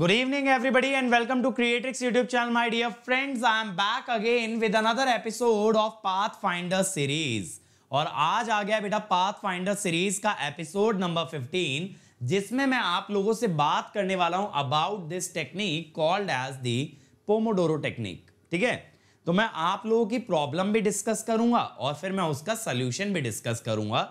Good evening everybody and welcome to Creatrix YouTube channel my dear friends I am back again with another episode of Pathfinder series और आज आ गया बेटा Pathfinder series का episode number 15 जिसमें मैं आप लोगों से बात करने वाला हूं about this technique called as the Pomodoro technique ठीक है तो मैं आप लोगों की प्रॉब्लम भी डिस्कस करूंगा और फिर मैं उसका सोल्यूशन भी डिस्कस करूंगा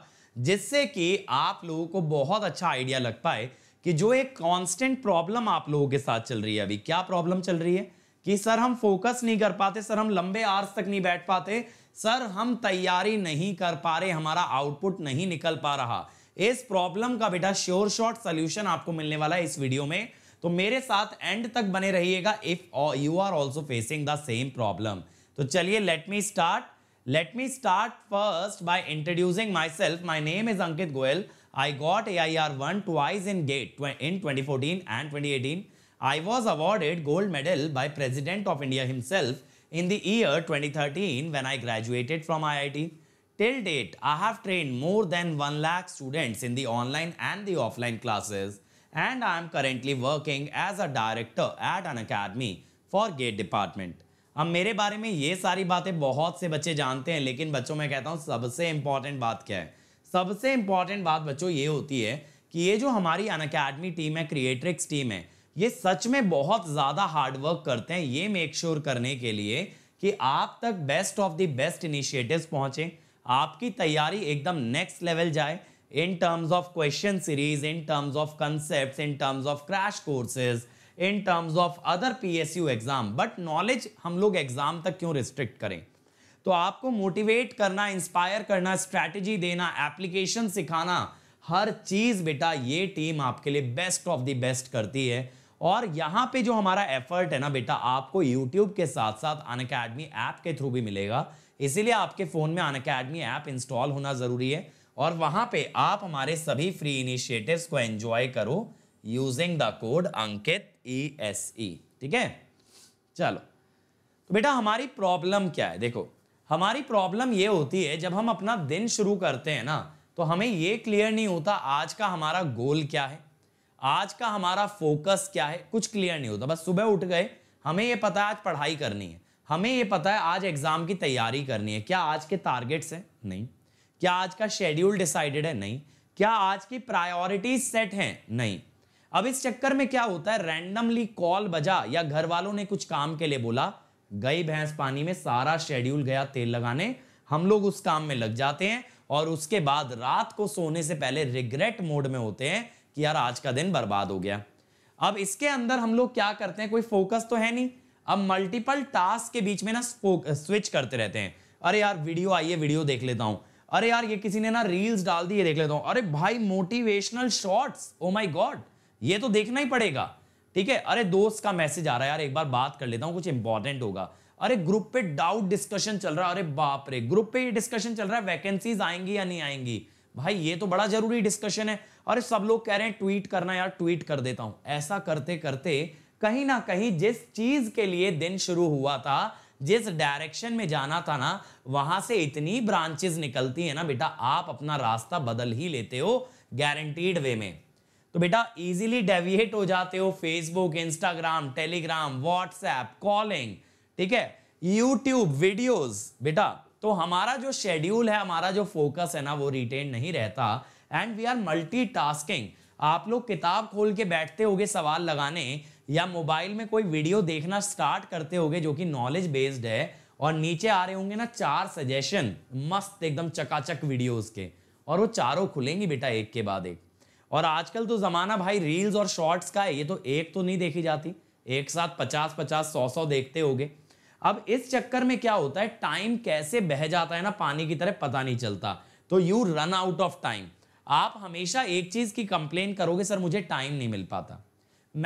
जिससे कि आप लोगों को बहुत अच्छा आइडिया लग पाए कि जो एक कांस्टेंट प्रॉब्लम आप लोगों के साथ चल रही है अभी क्या प्रॉब्लम चल रही है कि सर हम फोकस नहीं कर पाते सर हम लंबे आर्स तक नहीं बैठ पाते सर हम तैयारी नहीं कर पा रहे हमारा आउटपुट नहीं निकल पा रहा इस प्रॉब्लम का बेटा श्योर शॉर्ट सोल्यूशन आपको मिलने वाला है इस वीडियो में तो मेरे साथ एंड तक बने रहिएगा if you are also facing the same problem तो चलिए let me start let me start first by introducing myself my name is Ankit Goyal I got AIR1 twice in GATE in 2014 and 2018. I was awarded gold medal by President of India himself in the year 2013 when I graduated from IIT. Till date, I have trained more than 1 lakh students in the online and the offline classes and I am currently working as a director at an academy for GATE department. अब मेरे बारे में ये सारी बातें बहुत से बच्चे जानते हैं लेकिन बच्चों मैं कहता हूँ सबसे इम्पॉर्टेंट बात क्या है सबसे इंपॉर्टेंट बात बच्चों ये होती है कि ये जो हमारी अन अकेडमी टीम है क्रिएट्रिक्स टीम है ये सच में बहुत ज़्यादा हार्डवर्क करते हैं ये मेक श्योर sure करने के लिए कि आप तक best of the best initiatives पहुँचें आपकी तैयारी एकदम नेक्स्ट लेवल जाए in terms of question series in terms of concept in terms of crash courses in terms of other P exam but knowledge हम लोग एग्जाम तक क्यों रिस्ट्रिक्ट करें तो आपको मोटिवेट करना इंस्पायर करना स्ट्रैटेजी देना एप्लीकेशन सिखाना हर चीज बेटा ये टीम आपके लिए बेस्ट ऑफ द बेस्ट करती है और यहाँ पे जो हमारा एफर्ट है ना बेटा आपको यूट्यूब के साथ साथ अन अकेडमी ऐप के थ्रू भी मिलेगा इसीलिए आपके फ़ोन में अन अकेडमी ऐप इंस्टॉल होना ज़रूरी है और वहाँ पे आप हमारे सभी फ्री इनिशिएटिव्स को एंजॉय करो using the code Ankit E S E ठीक है चलो तो बेटा हमारी प्रॉब्लम क्या है देखो हमारी प्रॉब्लम ये होती है जब हम अपना दिन शुरू करते हैं ना तो हमें ये क्लियर नहीं होता आज का हमारा गोल क्या है आज का हमारा फोकस क्या है कुछ क्लियर नहीं होता बस सुबह उठ गए हमें ये पता है आज पढ़ाई करनी है हमें ये पता है आज एग्जाम की तैयारी करनी है क्या आज के टारगेट्स हैं नहीं क्या आज का शेड्यूल डिसाइडेड है नहीं क्या आज की प्रायोरिटीज सेट हैं नहीं अब इस चक्कर में क्या होता है रैंडमली कॉल बजा या घर वालों ने कुछ काम के लिए बोला गई भैंस पानी में सारा शेड्यूल गया तेल लगाने हम लोग उस काम में लग जाते हैं और उसके बाद रात को सोने से पहले रिग्रेट मोड में होते हैं कि यार आज का दिन बर्बाद हो गया अब इसके अंदर हम लोग क्या करते हैं कोई फोकस तो है नहीं अब मल्टीपल टास्क के बीच में ना स्विच करते रहते हैं अरे यार वीडियो आइए वीडियो देख लेता हूं अरे यार ये किसी ने ना रील्स डाल दी ये देख लेता हूं अरे भाई motivational shorts oh my God ये तो देखना ही पड़ेगा ठीक है अरे दोस्त का मैसेज आ रहा है यार एक बार बात कर लेता हूँ कुछ इंपॉर्टेंट होगा अरे ग्रुप पे डाउट डिस्कशन चल रहा है अरे बाप रे ग्रुप पे ये डिस्कशन चल रहा है वैकेंसीज आएंगी या नहीं आएंगी भाई ये तो बड़ा जरूरी डिस्कशन है अरे सब लोग कह रहे हैं ट्वीट करना यार ट्वीट कर देता हूं ऐसा करते करते कहीं ना कहीं जिस चीज के लिए दिन शुरू हुआ था जिस डायरेक्शन में जाना था ना वहां से इतनी ब्रांचेस निकलती है ना बेटा आप अपना रास्ता बदल ही लेते हो गारंटीड वे में तो बेटा इजीली डेविएट हो जाते हो Facebook Instagram Telegram WhatsApp calling ठीक है यूट्यूब वीडियोस बेटा तो हमारा जो शेड्यूल है हमारा जो फोकस है ना वो रिटेन नहीं रहता एंड वी आर मल्टी आप लोग किताब खोल के बैठते होगे सवाल लगाने या मोबाइल में कोई वीडियो देखना स्टार्ट करते होगे जो कि नॉलेज बेस्ड है और नीचे आ रहे होंगे ना चार सजेशन मस्त एकदम चकाचक वीडियोस के और वो चारों खुलेंगी बेटा एक के बाद एक और आजकल तो ज़माना भाई रील्स और शॉर्ट्स का है ये तो एक तो नहीं देखी जाती एक साथ पचास पचास सौ सौ देखते हो अब इस चक्कर में क्या होता है टाइम कैसे बह जाता है ना पानी की तरह पता नहीं चलता तो you run out of time आप हमेशा एक चीज़ की कंप्लेन करोगे सर मुझे टाइम नहीं मिल पाता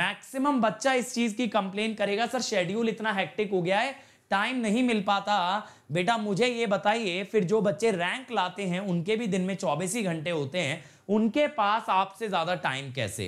मैक्सिमम बच्चा इस चीज़ की कंप्लेन करेगा सर शेड्यूल इतना हैक्टिक हो गया है टाइम नहीं मिल पाता बेटा मुझे ये बताइए फिर जो बच्चे रैंक लाते हैं उनके भी दिन में चौबीस ही घंटे होते हैं उनके पास आपसे ज़्यादा टाइम कैसे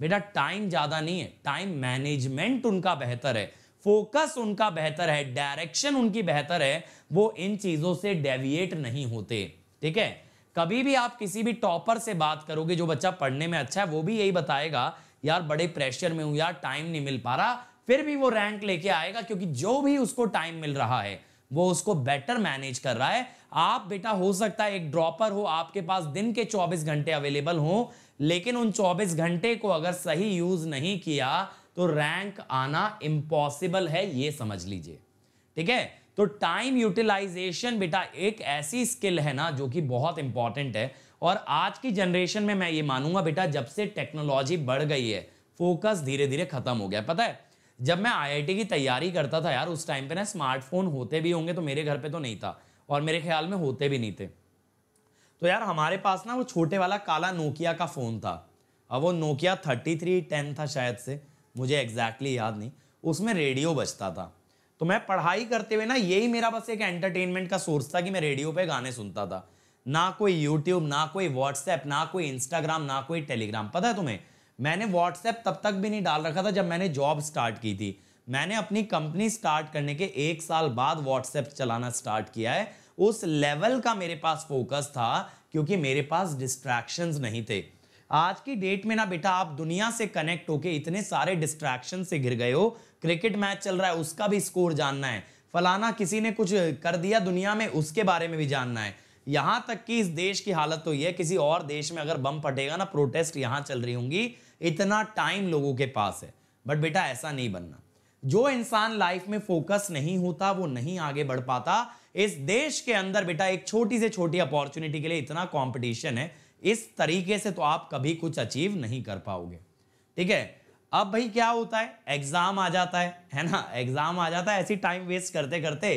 बेटा टाइम ज़्यादा नहीं है टाइम मैनेजमेंट उनका बेहतर है फोकस उनका बेहतर है डायरेक्शन उनकी बेहतर है वो इन चीज़ों से डेविएट नहीं होते ठीक है कभी भी आप किसी भी टॉपर से बात करोगे जो बच्चा पढ़ने में अच्छा है वो भी यही बताएगा यार बड़े प्रेशर में हूँ यार टाइम नहीं मिल पा रहा फिर भी वो रैंक लेके आएगा क्योंकि जो भी उसको टाइम मिल रहा है वो उसको बेटर मैनेज कर रहा है आप बेटा हो सकता है एक ड्रॉपर हो आपके पास दिन के 24 घंटे अवेलेबल हो लेकिन उन 24 घंटे को अगर सही यूज नहीं किया तो रैंक आना इम्पॉसिबल है ये समझ लीजिए ठीक है तो टाइम यूटिलाइजेशन बेटा एक ऐसी स्किल है ना जो कि बहुत इंपॉर्टेंट है और आज की जनरेशन में मैं ये मानूंगा बेटा जब से टेक्नोलॉजी बढ़ गई है फोकस धीरे धीरे खत्म हो गया पता है जब मैं आईआईटी की तैयारी करता था यार उस टाइम पे ना स्मार्टफोन होते भी होंगे तो मेरे घर पे तो नहीं था और मेरे ख्याल में होते भी नहीं थे तो यार हमारे पास ना वो छोटे वाला काला नोकिया का फ़ोन था अब वो नोकिया थर्टी थ्री टेन था शायद से मुझे एग्जैक्टली याद नहीं उसमें रेडियो बजता था तो मैं पढ़ाई करते हुए ना यही मेरा बस एक एंटरटेनमेंट का सोर्स था कि मैं रेडियो पे गाने सुनता था ना कोई यूट्यूब ना कोई व्हाट्सएप ना कोई इंस्टाग्राम ना कोई टेलीग्राम पता है तुम्हें मैंने व्हाट्सएप तब तक भी नहीं डाल रखा था जब मैंने जॉब स्टार्ट की थी मैंने अपनी कंपनी स्टार्ट करने के एक साल बाद व्हाट्सएप चलाना स्टार्ट किया है उस लेवल का मेरे पास फोकस था क्योंकि मेरे पास डिस्ट्रैक्शंस नहीं थे आज की डेट में ना बेटा आप दुनिया से कनेक्ट होके इतने सारे डिस्ट्रैक्शन से घिर गए हो क्रिकेट मैच चल रहा है उसका भी स्कोर जानना है फलाना किसी ने कुछ कर दिया दुनिया में उसके बारे में भी जानना है यहाँ तक कि इस देश की हालत तो यह है किसी और देश में अगर बम फटेगा ना प्रोटेस्ट यहाँ चल रही होंगी इतना टाइम लोगों के पास है बट बेटा ऐसा नहीं बनना जो इंसान लाइफ में फोकस नहीं होता वो नहीं आगे बढ़ पाता इस देश के अंदर बेटा एक छोटी से छोटी अपॉर्चुनिटी के लिए इतना कॉम्पिटिशन है इस तरीके से तो आप कभी कुछ अचीव नहीं कर पाओगे ठीक है अब भाई क्या होता है एग्जाम आ जाता है है ना एग्जाम आ जाता है ऐसी टाइम वेस्ट करते करते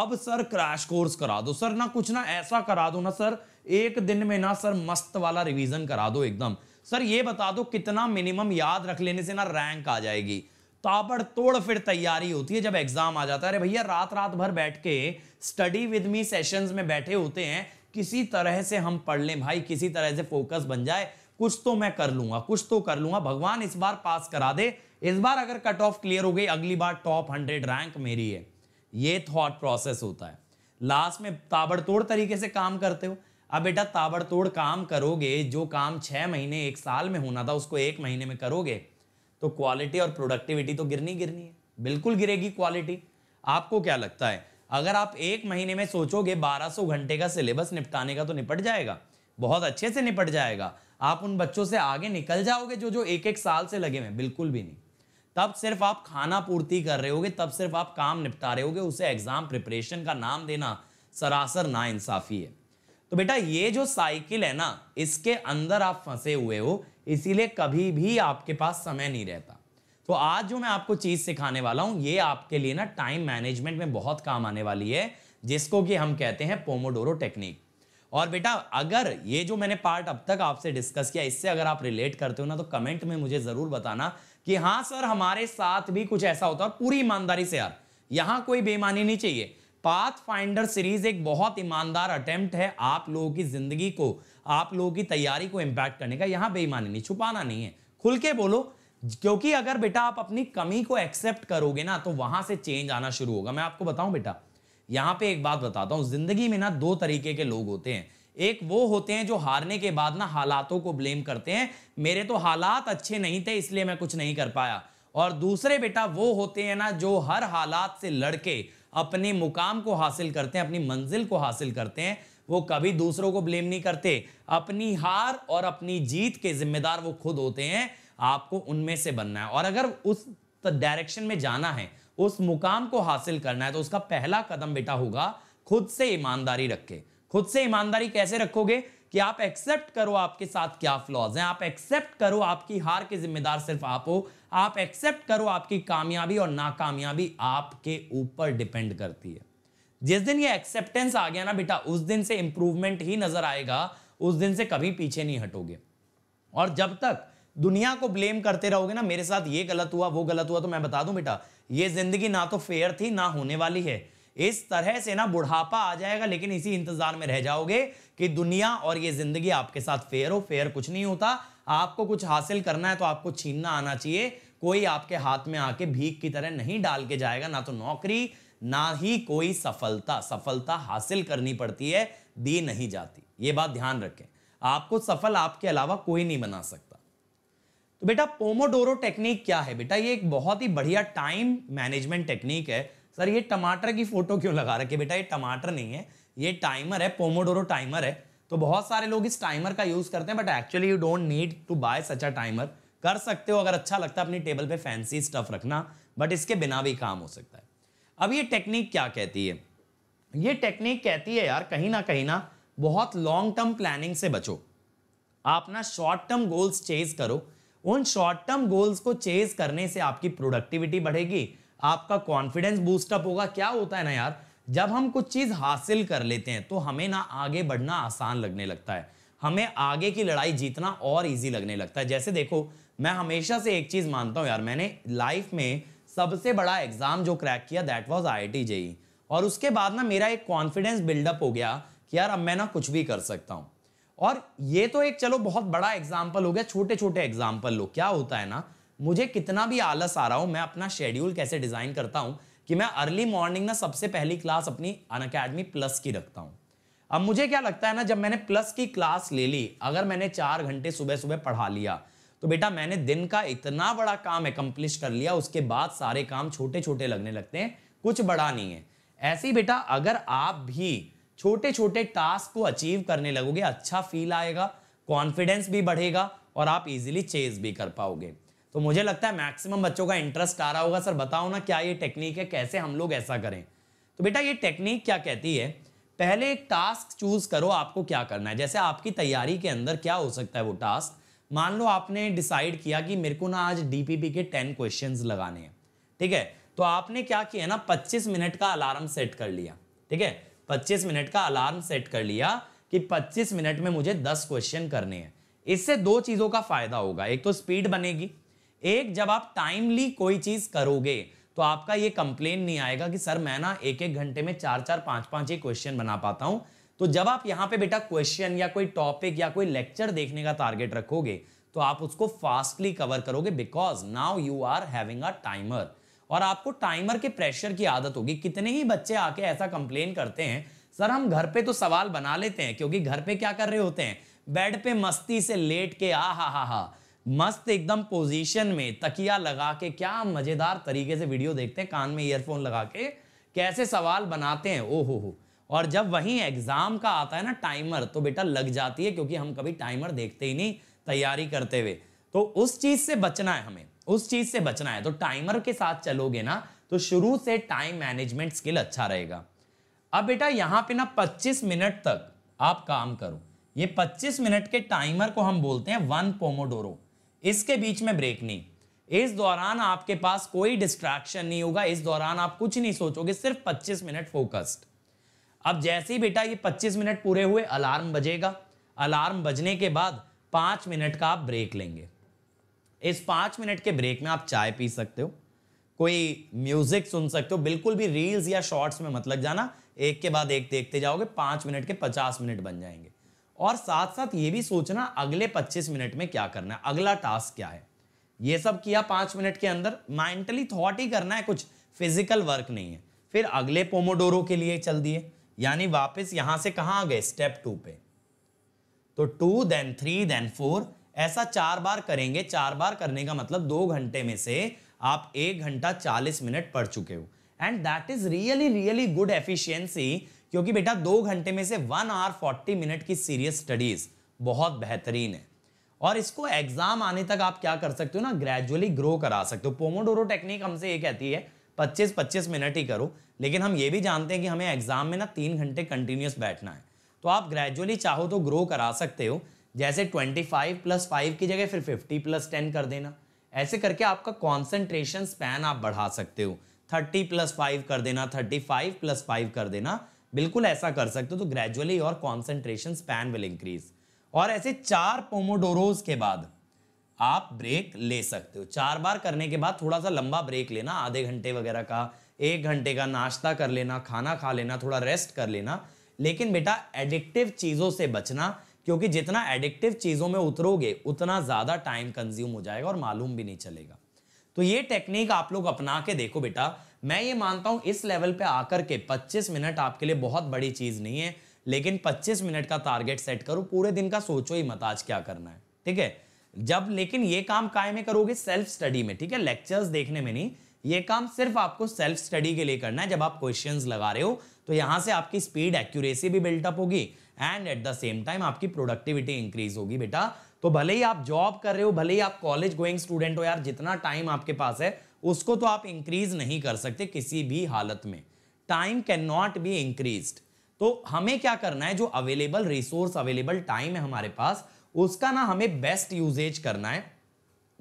अब सर क्रैश कोर्स करा दो सर ना कुछ ना ऐसा करा दो ना सर एक दिन में ना सर मस्त वाला रिवीजन करा दो एकदम सर ये बता दो कितना मिनिमम याद रख लेने से ना रैंक आ जाएगी ताबड़तोड़ फिर तैयारी होती है जब एग्जाम आ जाता है अरे भैया रात रात भर बैठ के स्टडी विद मी सेशंस में बैठे होते हैं किसी तरह से हम पढ़ लें भाई किसी तरह से फोकस बन जाए कुछ तो मैं कर लूंगा कुछ तो कर लूंगा भगवान इस बार पास करा दे इस बार अगर कट ऑफ क्लियर हो गई अगली बार टॉप हंड्रेड रैंक मेरी है ये थॉट प्रोसेस होता है लास्ट में ताबड़तोड़ तरीके से काम करते हो अब बेटा ताबड़तोड़ काम करोगे जो काम छः महीने एक साल में होना था उसको एक महीने में करोगे तो क्वालिटी और प्रोडक्टिविटी तो गिरनी गिरनी है बिल्कुल गिरेगी क्वालिटी आपको क्या लगता है अगर आप एक महीने में सोचोगे 1200 घंटे का सिलेबस निपटाने का तो निपट जाएगा बहुत अच्छे से निपट जाएगा आप उन बच्चों से आगे निकल जाओगे जो जो एक एक साल से लगे हुए बिल्कुल भी नहीं तब सिर्फ आप खाना पूर्ति कर रहे होगे तब सिर्फ आप काम निपटा रहे होगे उसे एग्जाम प्रिपरेशन का नाम देना सरासर नाइंसाफी है तो बेटा ये जो साइकिल है ना इसके अंदर आप फंसे हुए हो इसीलिए कभी भी आपके पास समय नहीं रहता तो आज जो मैं आपको चीज़ सिखाने वाला हूं ये आपके लिए ना टाइम मैनेजमेंट में बहुत काम आने वाली है जिसको कि हम कहते हैं पोमोडोरो टेक्निक और बेटा अगर ये जो मैंने पार्ट अब तक आपसे डिस्कस किया इससे अगर आप रिलेट करते हो ना तो कमेंट में मुझे ज़रूर बताना कि हाँ सर हमारे साथ भी कुछ ऐसा होता है पूरी ईमानदारी से यार यहां कोई बेमानी नहीं चाहिए पाथ फाइंडर सीरीज एक बहुत ईमानदार अटेम्प्ट है आप लोगों की जिंदगी को आप लोगों की तैयारी को इम्पैक्ट करने का यहाँ बेईमानी नहीं छुपाना नहीं है खुल के बोलो क्योंकि अगर बेटा आप अपनी कमी को एक्सेप्ट करोगे ना तो वहां से चेंज आना शुरू होगा मैं आपको बताऊं बेटा यहाँ पे एक बात बताता हूँ जिंदगी में ना दो तरीके के लोग होते हैं एक वो होते हैं जो हारने के बाद ना हालातों को ब्लेम करते हैं मेरे तो हालात अच्छे नहीं थे इसलिए मैं कुछ नहीं कर पाया और दूसरे बेटा वो होते हैं ना जो हर हालात से लड़के अपने मुकाम को हासिल करते हैं अपनी मंजिल को हासिल करते हैं वो कभी दूसरों को ब्लेम नहीं करते अपनी हार और अपनी जीत के जिम्मेदार वो खुद होते हैं आपको उनमें से बनना है और अगर उस डायरेक्शन में जाना है उस मुकाम को हासिल करना है तो उसका पहला कदम बेटा होगा खुद से ईमानदारी रखे खुद से ईमानदारी कैसे रखोगे कि आप एक्सेप्ट करो आपके साथ क्या फ्लॉज हैं आप एक्सेप्ट करो आपकी हार के जिम्मेदार सिर्फ आप हो आप एक्सेप्ट करो आपकी कामयाबी और नाकामयाबी आपके ऊपर डिपेंड करती है जिस दिन ये एक्सेप्टेंस आ गया ना बेटा उस दिन से इंप्रूवमेंट ही नजर आएगा उस दिन से कभी पीछे नहीं हटोगे और जब तक दुनिया को ब्लेम करते रहोगे ना मेरे साथ ये गलत हुआ वो गलत हुआ तो मैं बता दूं बेटा ये जिंदगी ना तो फेयर थी ना होने वाली है इस तरह से ना बुढ़ापा आ जाएगा लेकिन इसी इंतजार में रह जाओगे कि दुनिया और ये जिंदगी आपके साथ फेयर हो फेयर कुछ नहीं होता आपको कुछ हासिल करना है तो आपको छीनना आना चाहिए कोई आपके हाथ में आके भीख की तरह नहीं डाल के जाएगा ना तो नौकरी ना ही कोई सफलता सफलता हासिल करनी पड़ती है दी नहीं जाती ये बात ध्यान रखें आपको सफल आपके अलावा कोई नहीं बना सकता तो बेटा पोमोडोरो टेक्निक क्या है बेटा ये एक बहुत ही बढ़िया टाइम मैनेजमेंट टेक्निक है सर ये टमाटर की फोटो क्यों लगा रखे बेटा ये टमाटर नहीं है ये टाइमर है पोमोडोरो टाइमर है तो बहुत सारे लोग इस टाइमर का यूज करते हैं but actually you don't need to buy such a timer कर सकते हो अगर अच्छा लगता है अपनी टेबल पे फैंसी स्टफ रखना बट इसके बिना भी काम हो सकता है अब ये टेक्निक क्या कहती है ये टेक्निक कहती है यार कहीं ना कहीं ना बहुत लॉन्ग टर्म प्लानिंग से बचो आप ना शॉर्ट टर्म गोल्स चेज करो उन शॉर्ट टर्म गोल्स को चेज करने से आपकी प्रोडक्टिविटी बढ़ेगी आपका कॉन्फिडेंस बूस्टअप होगा क्या होता है ना यार जब हम कुछ चीज़ हासिल कर लेते हैं तो हमें ना आगे बढ़ना आसान लगने लगता है हमें आगे की लड़ाई जीतना और इजी लगने लगता है जैसे देखो मैं हमेशा से एक चीज़ मानता हूँ यार मैंने लाइफ में सबसे बड़ा एग्ज़ाम जो क्रैक किया that was I I JEE और उसके बाद ना मेरा एक कॉन्फिडेंस बिल्डअप हो गया कि यार अब मैं ना कुछ भी कर सकता हूँ और ये तो एक चलो बहुत बड़ा एग्जाम्पल हो गया छोटे छोटे एग्जाम्पल लो क्या होता है ना मुझे कितना भी आलस आ रहा हो मैं अपना शेड्यूल कैसे डिज़ाइन करता हूँ कि मैं अर्ली मॉर्निंग ना सबसे पहली क्लास अपनी अन अकेडमी प्लस की रखता हूँ अब मुझे क्या लगता है ना जब मैंने प्लस की क्लास ले ली अगर मैंने चार घंटे सुबह सुबह पढ़ा लिया तो बेटा मैंने दिन का इतना बड़ा काम एकम्प्लिश कर लिया उसके बाद सारे काम छोटे छोटे लगने लगते हैं कुछ बड़ा नहीं है ऐसे ही बेटा अगर आप भी छोटे छोटे टास्क को अचीव करने लगोगे अच्छा फील आएगा कॉन्फिडेंस भी बढ़ेगा और आप इजीली चेज भी कर पाओगे तो मुझे लगता है मैक्सिमम बच्चों का इंटरेस्ट आ रहा होगा सर बताओ ना क्या ये टेक्निक है कैसे हम लोग ऐसा करें तो बेटा ये टेक्निक क्या कहती है पहले एक टास्क चूज करो आपको क्या करना है जैसे आपकी तैयारी के अंदर क्या हो सकता है वो टास्क मान लो आपने डिसाइड किया कि मेरे को ना आज डीपीपी के टेन क्वेश्चन लगाने हैं ठीक है तो आपने क्या किया ना पच्चीस मिनट का अलार्म सेट कर लिया ठीक है पच्चीस मिनट का अलार्म सेट कर लिया कि पच्चीस मिनट में मुझे दस क्वेश्चन करने हैं इससे दो चीज़ों का फायदा होगा एक तो स्पीड बनेगी एक जब आप टाइमली कोई चीज करोगे तो आपका ये कंप्लेन नहीं आएगा कि सर मैं ना एक एक घंटे में चार चार पांच पांच ही क्वेश्चन बना पाता हूं तो जब आप यहाँ पे बेटा क्वेश्चन या कोई टॉपिक या कोई लेक्चर देखने का टारगेट रखोगे तो आप उसको फास्टली कवर करोगे because now you are having a timer और आपको टाइमर के प्रेशर की आदत होगी कितने ही बच्चे आके ऐसा कंप्लेन करते हैं सर हम घर पे तो सवाल बना लेते हैं क्योंकि घर पे क्या कर रहे होते हैं बेड पे मस्ती से लेट के आ हा हा हा मस्त एकदम पोजीशन में तकिया लगा के क्या मजेदार तरीके से वीडियो देखते हैं कान में ईयरफोन लगा के कैसे सवाल बनाते हैं ओ हो हो और जब वहीं एग्जाम का आता है ना टाइमर तो बेटा लग जाती है क्योंकि हम कभी टाइमर देखते ही नहीं तैयारी करते हुए तो उस चीज से बचना है हमें उस चीज से बचना है तो टाइमर के साथ चलोगे ना तो शुरू से टाइम मैनेजमेंट स्किल अच्छा रहेगा अब बेटा यहाँ पे ना 25 मिनट तक आप काम करो ये 25 मिनट के टाइमर को हम बोलते हैं वन पोमोडोरो इसके बीच में ब्रेक नहीं इस दौरान आपके पास कोई डिस्ट्रैक्शन नहीं होगा इस दौरान आप कुछ नहीं सोचोगे सिर्फ 25 मिनट फोकस्ड अब जैसे ही बेटा ये 25 मिनट पूरे हुए अलार्म बजेगा अलार्म बजने के बाद पाँच मिनट का आप ब्रेक लेंगे इस पाँच मिनट के ब्रेक में आप चाय पी सकते हो कोई म्यूजिक सुन सकते हो बिल्कुल भी रील्स या शॉर्ट्स में मतलब जाना एक के बाद एक देखते जाओगे पाँच मिनट के पचास मिनट बन जाएंगे और साथ साथ ये भी सोचना अगले 25 मिनट में क्या करना है अगला टास्क क्या है ये सब किया पांच मिनट के अंदर माइंटली थॉट ही करना है कुछ फिजिकल वर्क नहीं है फिर अगले पोमोडोरो के लिए चल दिए यानी वापस यहां से कहा आ गए स्टेप टू पे तो two then three then four ऐसा चार बार करेंगे चार बार करने का मतलब दो घंटे में से आप एक घंटा चालीस मिनट पढ़ चुके हो and that is really really good efficiency क्योंकि बेटा दो घंटे में से वन आवर फोर्टी मिनट की सीरियस स्टडीज बहुत बेहतरीन है और इसको एग्जाम आने तक आप क्या कर सकते हो ना ग्रेजुअली ग्रो करा सकते हो पोमोडोरो टेक्निक हमसे ये कहती है 25-25 मिनट ही करो लेकिन हम ये भी जानते हैं कि हमें एग्जाम में ना तीन घंटे कंटिन्यूस बैठना है तो आप ग्रेजुअली चाहो तो ग्रो करा सकते हो जैसे 25 प्लस फाइव की जगह फिर 50 प्लस टेन कर देना ऐसे करके आपका कॉन्सेंट्रेशन स्पैन आप बढ़ा सकते हो 30 प्लस फाइव कर देना 35 प्लस फाइव कर देना बिल्कुल ऐसा कर सकते हो तो ग्रेजुअली और कॉन्सेंट्रेशन स्पैन विल इंक्रीज और ऐसे चार पोमोडोरोज के बाद आप ब्रेक ले सकते हो चार बार करने के बाद थोड़ा सा लंबा ब्रेक लेना आधे घंटे वगैरह का एक घंटे का नाश्ता कर लेना खाना खा लेना थोड़ा रेस्ट कर लेना लेकिन बेटा एडिक्टिव चीज़ों से बचना क्योंकि जितना एडिक्टिव चीज़ों में उतरोगे उतना ज़्यादा टाइम कंज्यूम हो जाएगा और मालूम भी नहीं चलेगा तो ये टेक्निक आप लोग अपना के देखो बेटा मैं ये मानता हूं इस लेवल पे आकर के 25 मिनट आपके लिए बहुत बड़ी चीज नहीं है लेकिन 25 मिनट का टारगेट सेट करो पूरे दिन का सोचो ही मत आज क्या करना है ठीक है जब लेकिन ये काम काय में करोगे सेल्फ स्टडी में ठीक है लेक्चर्स देखने में नहीं ये काम सिर्फ आपको सेल्फ स्टडी के लिए करना है जब आप क्वेश्चन लगा रहे हो तो यहां से आपकी स्पीड एक्यूरेसी भी बिल्टअप होगी and at the same time आपकी प्रोडक्टिविटी इंक्रीज होगी बेटा तो भले ही आप जॉब कर रहे हो भले ही आप कॉलेज गोइंग स्टूडेंट हो यार जितना टाइम आपके पास है उसको तो आप इंक्रीज नहीं कर सकते किसी भी हालत में time can not be increase तो हमें क्या करना है जो अवेलेबल रिसोर्स अवेलेबल टाइम है हमारे पास उसका ना हमें बेस्ट यूजेज करना है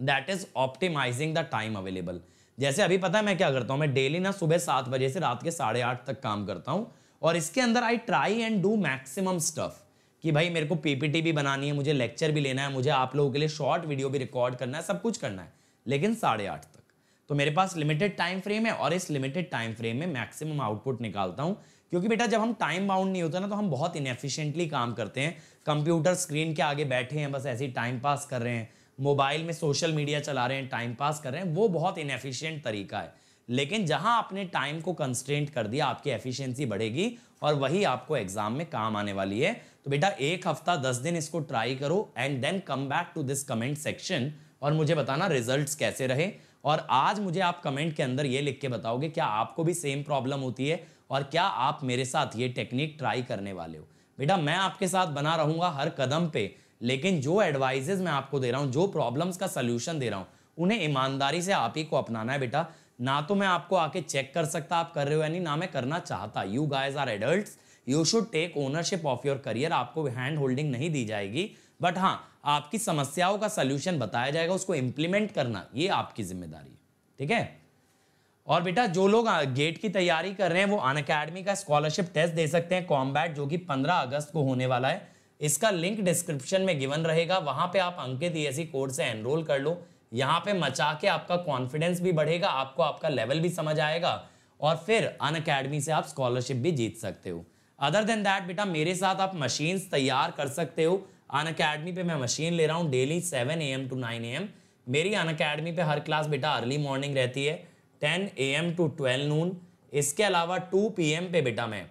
that is optimising the time available जैसे अभी पता है मैं क्या करता हूँ मैं डेली ना सुबह सात बजे से रात के साढ़े आठ तक काम करता हूँ और इसके अंदर I try and do maximum stuff कि भाई मेरे को पीपीटी भी बनानी है मुझे लेक्चर भी लेना है मुझे आप लोगों के लिए शॉर्ट वीडियो भी रिकॉर्ड करना है सब कुछ करना है लेकिन साढ़े आठ तक तो मेरे पास लिमिटेड टाइम फ्रेम है और इस लिमिटेड टाइम फ्रेम में मैक्सिमम आउटपुट निकालता हूँ क्योंकि बेटा जब हम टाइम बाउंड नहीं होता ना तो हम बहुत इनएफिशिएंटली काम करते हैं कंप्यूटर स्क्रीन के आगे बैठे हैं बस ऐसे ही टाइम पास कर रहे हैं मोबाइल में सोशल मीडिया चला रहे हैं टाइम पास कर रहे हैं वो बहुत इनफिशियंट तरीका है लेकिन जहां आपने टाइम को कंस्ट्रेंट कर दिया आपकी एफिशिएंसी बढ़ेगी और वही आपको एग्जाम में काम आने वाली है तो बेटा एक हफ्ता दस दिन इसको ट्राई करो and then come back to this comment section और मुझे बताना रिजल्ट्स कैसे रहे और आज मुझे आप कमेंट के अंदर ये लिख के बताओगे क्या आपको भी सेम प्रॉब्लम होती है और क्या आप मेरे साथ ये टेक्निक ट्राई करने वाले हो बेटा मैं आपके साथ बना रहूंगा हर कदम पे लेकिन जो एडवाइजेज मैं आपको दे रहा हूँ जो प्रॉब्लम्स का सोल्यूशन दे रहा हूँ उन्हें ईमानदारी से आप ही को अपनाना है बेटा ना तो मैं आपको आके चेक कर सकता आप कर रहे हो या नहीं ना मैं करना चाहता you guys are adult you should take ownership of your career आपको हैंड होल्डिंग नहीं दी जाएगी बट हाँ आपकी समस्याओं का सोल्यूशन बताया जाएगा उसको इंप्लीमेंट करना ये आपकी जिम्मेदारी है ठीक है और बेटा जो लोग गेट की तैयारी कर रहे हैं वो अन अकेडमी का स्कॉलरशिप टेस्ट दे सकते हैं कॉम्बैट जो कि 15 अगस्त को होने वाला है इसका लिंक डिस्क्रिप्शन में गिवन रहेगा वहां पे आप Ankit E e code e से एनरोल कर लो यहाँ पे मचा के आपका कॉन्फिडेंस भी बढ़ेगा आपको आपका लेवल भी समझ आएगा और फिर अन अकेडमी से आप स्कॉलरशिप भी जीत सकते हो अदर देन दैट बेटा मेरे साथ आप मशीन्स तैयार कर सकते हो अन अकेडमी पर मैं मशीन ले रहा हूँ daily seven A to nine A M मेरी अन अकेडमी पर हर क्लास बेटा अर्ली मॉर्निंग रहती है ten A M to twelve noon इसके अलावा टू पी एम पे बेटा मैं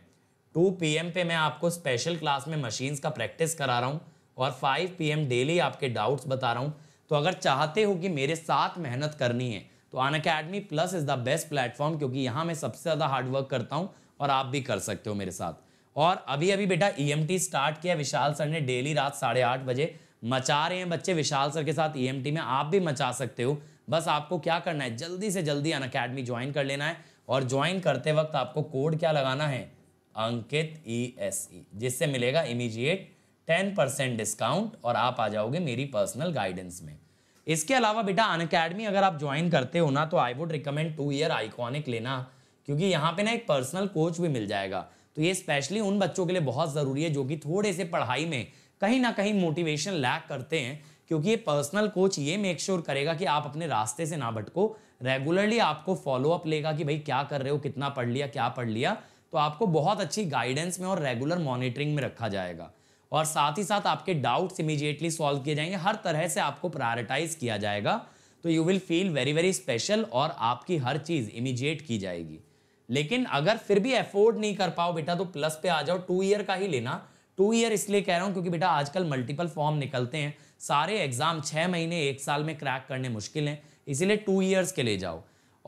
टू पी एम पे मैं आपको स्पेशल क्लास में मशीन का प्रैक्टिस करा रहा हूँ और फाइव पी एम डेली आपके डाउट्स बता रहा हूँ तो अगर चाहते हो कि मेरे साथ मेहनत करनी है तो Unacademy plus is the best platform क्योंकि यहाँ मैं सबसे ज़्यादा हार्डवर्क करता हूँ और आप भी कर सकते हो मेरे साथ और अभी अभी बेटा ई e स्टार्ट किया विशाल सर ने डेली रात साढ़े आठ बजे मचा रहे हैं बच्चे विशाल सर के साथ ई e में आप भी मचा सकते हो बस आपको क्या करना है जल्दी से जल्दी अन अकेडमी ज्वाइन कर लेना है और ज्वाइन करते वक्त आपको कोड क्या लगाना है अंकित ई एस ई जिससे मिलेगा इमीजिएट टेन परसेंट डिस्काउंट और आप आ जाओगे मेरी पर्सनल गाइडेंस में इसके अलावा बेटा अन अकेडमी अगर आप ज्वाइन करते हो ना तो I would recommend two year Iconic लेना क्योंकि यहाँ पे ना एक पर्सनल कोच भी मिल जाएगा तो ये स्पेशली उन बच्चों के लिए बहुत ज़रूरी है जो कि थोड़े से पढ़ाई में कहीं ना कहीं मोटिवेशन लैक करते हैं क्योंकि ये पर्सनल कोच ये मेक श्योर sure करेगा कि आप अपने रास्ते से ना भटको रेगुलरली आपको फॉलो अप लेगा कि भाई क्या कर रहे हो कितना पढ़ लिया क्या पढ़ लिया तो आपको बहुत अच्छी गाइडेंस में और रेगुलर मॉनिटरिंग में रखा जाएगा और साथ ही साथ आपके डाउट्स इमीजिएटली सॉल्व किए जाएंगे हर तरह से आपको प्रायोरिटाइज किया जाएगा तो you will feel very very special और आपकी हर चीज़ इमीजिएट की जाएगी लेकिन अगर फिर भी अफोर्ड नहीं कर पाओ बेटा तो प्लस पे आ जाओ टू ईयर का ही लेना टू ईयर इसलिए कह रहा हूँ क्योंकि बेटा आजकल मल्टीपल फॉर्म निकलते हैं सारे एग्जाम छः महीने एक साल में क्रैक करने मुश्किल हैं इसीलिए टू ईयर्स के ले जाओ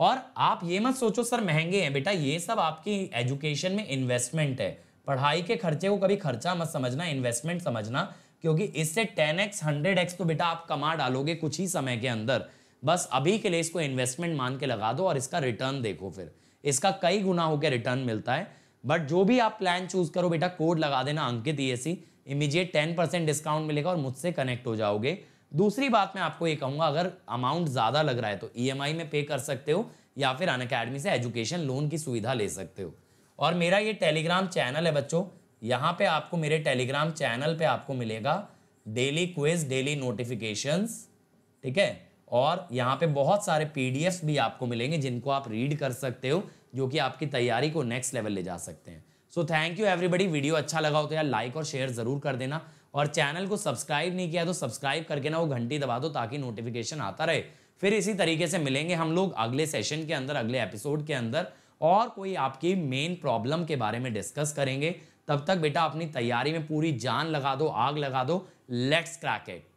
और आप ये मत सोचो सर महंगे हैं बेटा ये सब आपकी एजुकेशन में इन्वेस्टमेंट है पढ़ाई के खर्चे को कभी खर्चा मत समझना इन्वेस्टमेंट समझना क्योंकि इससे टेन एक्स हंड्रेड एक्स तो बेटा आप कमा डालोगे कुछ ही समय के अंदर बस अभी के लिए इसको इन्वेस्टमेंट मान के लगा दो और इसका रिटर्न देखो फिर इसका कई गुना होकर रिटर्न मिलता है बट जो भी आप प्लान चूज करो बेटा कोड लगा देना Ankit E immediate ten percent discount मिलेगा और मुझसे कनेक्ट हो जाओगे दूसरी बात मैं आपको ये कहूँगा अगर अमाउंट ज़्यादा लग रहा है तो ई e में पे कर सकते हो या फिर अन अकेडमी से एजुकेशन लोन की सुविधा ले सकते हो और मेरा ये टेलीग्राम चैनल है बच्चों यहाँ पे आपको मेरे टेलीग्राम चैनल पे आपको मिलेगा डेली क्विज डेली नोटिफिकेशंस ठीक है और यहाँ पे बहुत सारे पी भी आपको मिलेंगे जिनको आप रीड कर सकते हो जो कि आपकी तैयारी को नेक्स्ट लेवल ले जा सकते हैं so thank you everybody video अच्छा लगा हो तो यार लाइक और शेयर ज़रूर कर देना और चैनल को सब्सक्राइब नहीं किया तो सब्सक्राइब करके ना वो घंटी दबा दो ताकि नोटिफिकेशन आता रहे फिर इसी तरीके से मिलेंगे हम लोग अगले सेशन के अंदर अगले एपिसोड के अंदर और कोई आपकी मेन प्रॉब्लम के बारे में डिस्कस करेंगे तब तक बेटा अपनी तैयारी में पूरी जान लगा दो आग लगा दो लेट्स क्रैक इट